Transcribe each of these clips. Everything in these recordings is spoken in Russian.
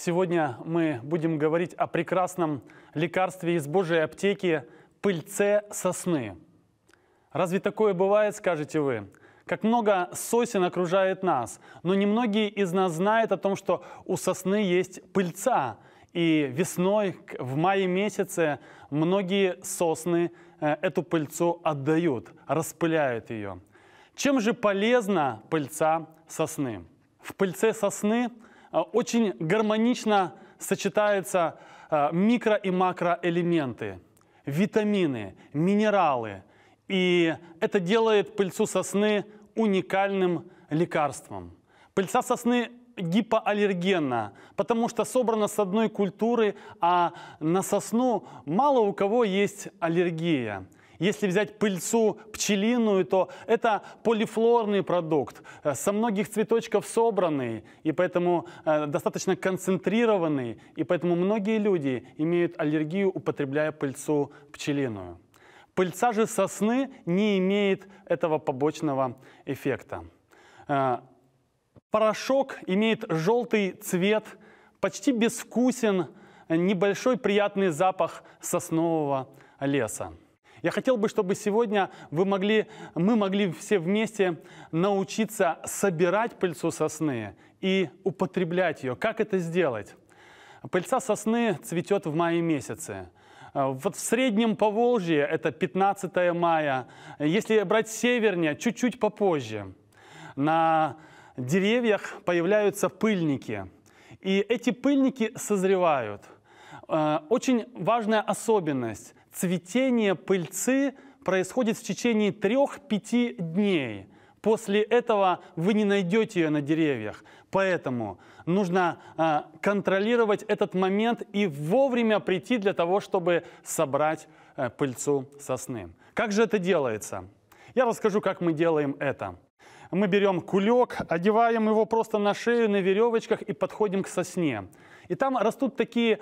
Сегодня мы будем говорить о прекрасном лекарстве из Божьей аптеки – пыльце сосны. Разве такое бывает, скажете вы? Как много сосен окружает нас, но немногие из нас знают о том, что у сосны есть пыльца. И весной, в мае месяце, многие сосны э, эту пыльцу отдают, распыляют ее. Чем же полезна пыльца сосны? В пыльце сосны – Э, очень гармонично сочетаются э, микро- и макроэлементы, витамины, минералы. И это делает пыльцу сосны уникальным лекарством. Пыльца сосны гипоаллергенна, потому что собрана с одной культуры, а на сосну мало у кого есть аллергия. Если взять пыльцу пчелиную, то это полифлорный продукт, э, со многих цветочков собранный, и поэтому э, достаточно концентрированный, и поэтому многие люди имеют аллергию, употребляя пыльцу пчелиную. Пыльца же сосны не имеет этого побочного эффекта. Э, порошок имеет желтый цвет, почти безвкусен, небольшой приятный запах соснового леса. Я хотел бы, чтобы сегодня вы могли, мы могли все вместе научиться собирать пыльцу сосны и употреблять ее. Как это сделать? Пыльца сосны цветет в мае месяце. Вот в среднем по Волжье это 15 мая. Если брать севернее, чуть-чуть попозже. На деревьях появляются пыльники. И эти пыльники созревают. Э, очень важная особенность. Цветение пыльцы происходит в течение 3-5 дней. После этого вы не найдете ее на деревьях. Поэтому нужно э, контролировать этот момент и вовремя прийти для того, чтобы собрать э, пыльцу сосны. Как же это делается? Я расскажу, как мы делаем это. Мы берем кулек, одеваем его просто на шею, на веревочках и подходим к сосне. И там растут такие,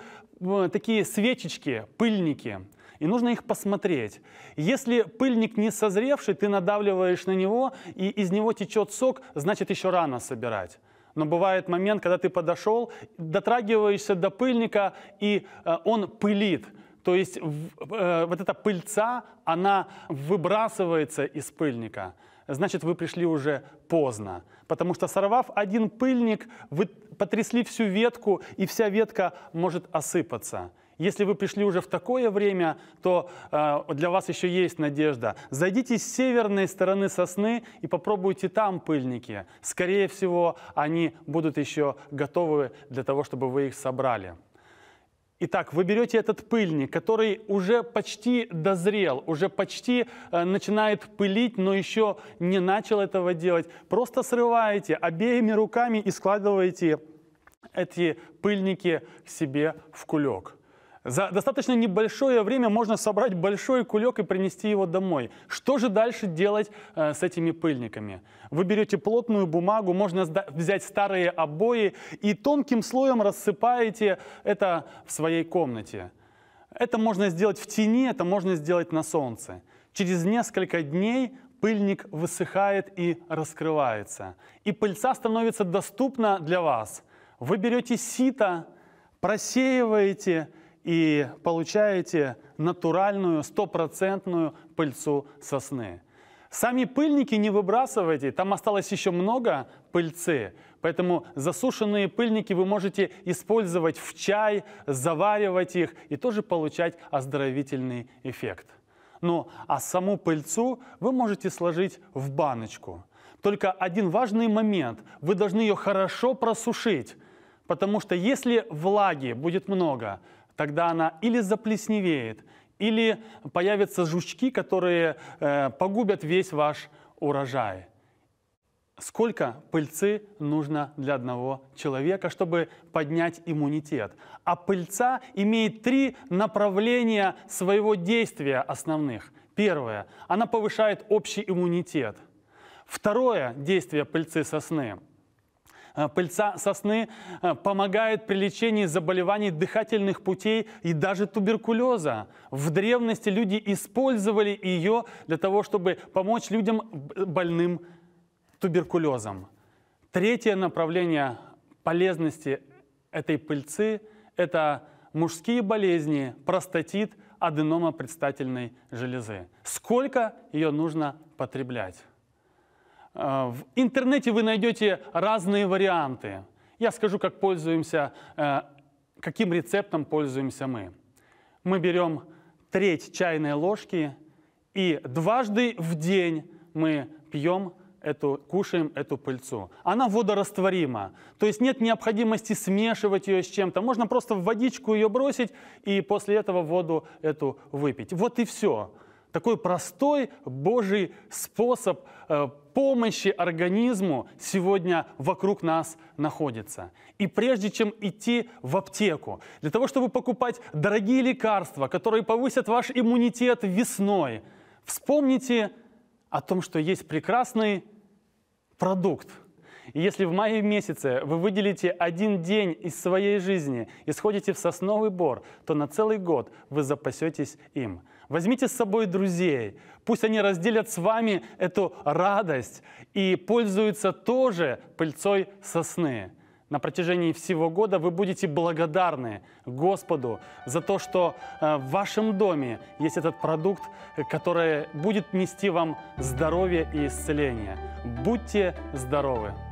такие свечечки, пыльники и нужно их посмотреть. Если пыльник не созревший, ты надавливаешь на него, и из него течет сок, значит еще рано собирать. Но бывает момент, когда ты подошел, дотрагиваешься до пыльника, и э, он пылит. То есть э, вот эта пыльца, она выбрасывается из пыльника. Значит, вы пришли уже поздно. Потому что сорвав один пыльник, вы потрясли всю ветку, и вся ветка может осыпаться. Если вы пришли уже в такое время, то э, для вас еще есть надежда. Зайдите с северной стороны сосны и попробуйте там пыльники. Скорее всего, они будут еще готовы для того, чтобы вы их собрали. Итак, вы берете этот пыльник, который уже почти дозрел, уже почти э, начинает пылить, но еще не начал этого делать. Просто срываете обеими руками и складываете эти пыльники к себе в кулек. За достаточно небольшое время можно собрать большой кулек и принести его домой. Что же дальше делать э, с этими пыльниками? Вы берете плотную бумагу, можно взять старые обои и тонким слоем рассыпаете это в своей комнате. Это можно сделать в тени, это можно сделать на солнце. Через несколько дней пыльник высыхает и раскрывается. И пыльца становится доступна для вас. Вы берете сито, просеиваете – и получаете натуральную, стопроцентную пыльцу сосны. Сами пыльники не выбрасывайте, там осталось еще много пыльцы. Поэтому засушенные пыльники вы можете использовать в чай, заваривать их и тоже получать оздоровительный эффект. Ну, а саму пыльцу вы можете сложить в баночку. Только один важный момент. Вы должны ее хорошо просушить, потому что если влаги будет много – тогда она или заплесневеет, или появятся жучки, которые э, погубят весь ваш урожай. Сколько пыльцы нужно для одного человека, чтобы поднять иммунитет? А пыльца имеет три направления своего действия основных. Первое, она повышает общий иммунитет. Второе действие пыльцы сосны Э, пыльца сосны э, помогает при лечении заболеваний дыхательных путей и даже туберкулеза. В древности люди использовали ее для того, чтобы помочь людям э, больным туберкулезом. Третье направление полезности этой пыльцы – это мужские болезни, простатит, аденома предстательной железы. Сколько ее нужно потреблять? А, в интернете вы найдете разные варианты. Я скажу, как пользуемся, э, каким рецептом пользуемся мы. Мы берем треть чайной ложки и дважды в день мы пьем эту, кушаем эту пыльцу. Она водорастворима, то есть нет необходимости смешивать ее с чем-то. Можно просто в водичку ее бросить и после этого воду эту выпить. Вот и все такой простой Божий способ э, помощи организму сегодня вокруг нас находится. И прежде чем идти в аптеку, для того, чтобы покупать дорогие лекарства, которые повысят ваш иммунитет весной, вспомните о том, что есть прекрасный продукт – и если в мае месяце вы выделите один день из своей жизни и сходите в сосновый бор, то на целый год вы запасетесь им. Возьмите с собой друзей, пусть они разделят с вами эту радость и пользуются тоже пыльцой сосны. На протяжении всего года вы будете благодарны Господу за то, что э, в вашем доме есть этот продукт, который будет нести вам здоровье и исцеление. Будьте здоровы!